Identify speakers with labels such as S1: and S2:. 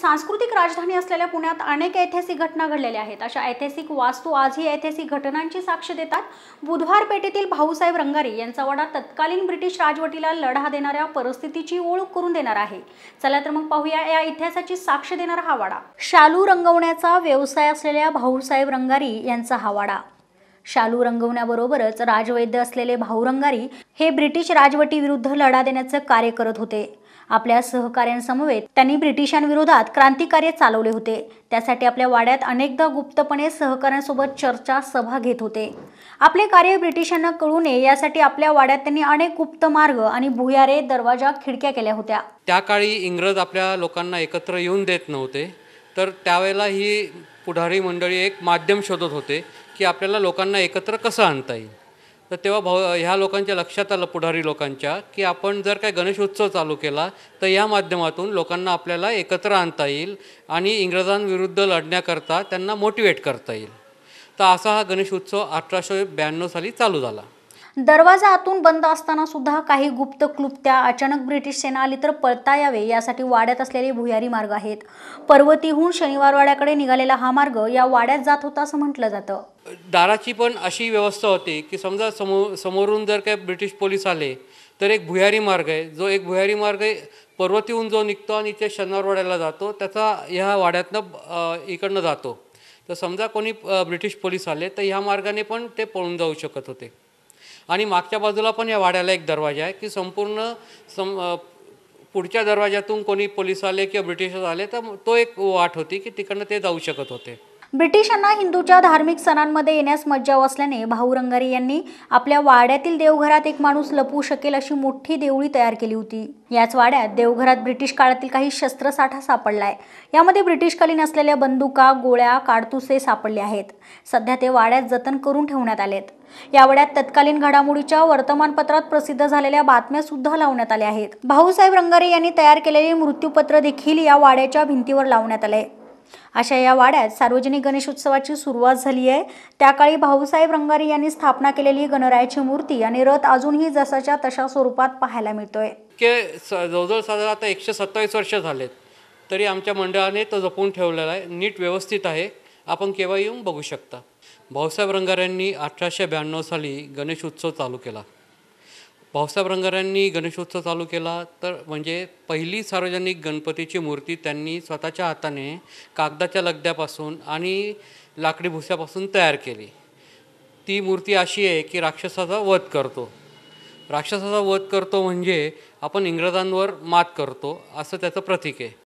S1: सांस्कृतिक राजधानी असलेल्या पुण्यात अनेक ऐतिहासिक घटना घडलेल्या आहेत अशा ऐतिहासिक वास्तू आजही ऐतिहासिक घटनांची साक्ष देतात बुधवार पेठेतील भाऊसाहेब रंगारी यांचा वडा तत्कालीन ब्रिटिश राजवटीला लढा देणाऱ्या परिस्थितीची ओळख करून देणार आहे चला तर मग पाहूया या इतिहासाची साक्ष देणारा हा वाडा शालू रंगवण्याचा व्यवसाय असलेल्या भाऊसाहेब रंगारी यांचा हा वाडा शालू रंगवण्याबरोबरच राजवैद्य असलेले भाऊ रंगारी हे ब्रिटिश राजवटीविरुद्ध लढा देण्याचं कार्य करत होते आपल्या सहकाऱ्यांसमवेत त्यांनी ब्रिटिशांविरोधात क्रांतिकार्य चालवले होते त्यासाठी आपल्या वाड्यात अनेकदा गुप्तपणे सहकाऱ्यांसोबत चर्चा सभा घेत होते आपले कार्य ब्रिटिशांना कळू नये यासाठी आपल्या वाड्यात त्यांनी अनेक गुप्त मार्ग आणि भुयारे दरवाजा खिडक्या केल्या होत्या
S2: त्या काळी इंग्रज आपल्या लोकांना एकत्र येऊन देत नव्हते तर त्यावेळेला ही पुढारी मंडळी एक माध्यम शोधत होते की आपल्याला लोकांना एकत्र कसं आणता येईल तर तेव्हा भाऊ ह्या लोकांच्या लक्षात आलं पुढारी लोकांच्या की आपण जर काय गणेशोत्सव चालू केला तर या माध्यमातून लोकांना आपल्याला एकत्र आणता येईल आणि इंग्रजांविरुद्ध लढण्याकरता त्यांना मोटिवेट करता येईल तर असा हा गणेश उत्सव अठराशे ब्याण्णव साली चालू झाला
S1: दरवाजा आतून बंद असताना सुद्धा काही गुप्त क्लुप्त्या अचानक ब्रिटिश सेना आली तर पळता यावे यासाठी वाड्यात असलेले भुयारी मार्ग आहेत पर्वतीहून शनिवारवाड्याकडे निघालेला हा मार्ग या वाड्यात जात होता असं म्हटलं जातं
S2: दाराची पण अशी व्यवस्था होती की समजा समोर समोरून जर काही ब्रिटिश पोलीस आले तर एक भुयारी मार्ग आहे जो एक भुयारी मार्ग आहे पर्वतीहून जो निघतो आणि इथे शनिवारवाड्याला जातो त्याचा ह्या वाड्यातनं इकडनं जातो तर समजा कोणी ब्रिटिश पोलीस आले तर ह्या मार्गाने पण ते पळून जाऊ शकत होते आणि मागच्या बाजूला पण या वाड्याला एक दरवाजा आहे की संपूर्ण सम पुढच्या दरवाज्यातून कोणी पोलीस आले किंवा ब्रिटिश आले तर तो एक वाट होती की तिकडनं ते जाऊ शकत होते
S1: ब्रिटिशांना हिंदूच्या धार्मिक सणांमध्ये येण्यास मज्जाव असल्याने भाऊ रंगारी यांनी आपल्या वाड्यातील देवघरात एक माणूस लपवू शकेल अशी मोठी देवळी तयार केली होती याच वाड्यात देवघरात ब्रिटिश काळातील काही शस्त्रसाठा सापडलाय यामध्ये ब्रिटिशकालीन असलेल्या बंदुका गोळ्या काडतुसे सापडले आहेत सध्या ते वाड्यात जतन करून ठेवण्यात आलेत या वाड्यात तत्कालीन घडामोडीच्या वर्तमानपत्रात प्रसिद्ध झालेल्या बातम्या सुद्धा लावण्यात आल्या आहेत भाऊसाहेब रंगारे यांनी तयार केलेले मृत्यूपत्र देखील या वाड्याच्या भिंतीवर लावण्यात आले अशा या वाड्यात सार्वजनिक गणेशोत्सवाची सुरुवात झाली आहे त्याकाळी भाऊसाहेब रंगारी यांनी स्थापना केलेली गणरायाची मूर्ती आणि रथ अजूनही जसाच्या तशा स्वरूपात पाहायला मिळतोय
S2: जवळजवळ साधारण आता एकशे सत्तावीस वर्ष झालेत तरी आमच्या मंडळाने तो जपून ठेवलेला आहे नीट व्यवस्थित आहे आपण केव्हा येऊन बघू शकता भाऊसाहेब रंगाऱ्यांनी अठराशे ब्याण्णव साली गणेश उत्सव चालू केला भाऊसाहेब रंगारांनी गणेशोत्सव चालू केला तर म्हणजे पहिली सार्वजनिक गणपतीची मूर्ती त्यांनी स्वतःच्या हाताने कागदाच्या लगद्यापासून आणि लाकडी भुस्यापासून तयार केली ती मूर्ती अशी आहे की राक्षसाचा वध करतो राक्षसाचा वध करतो म्हणजे आपण इंग्रजांवर मात करतो असं त्याचं प्रतीक आहे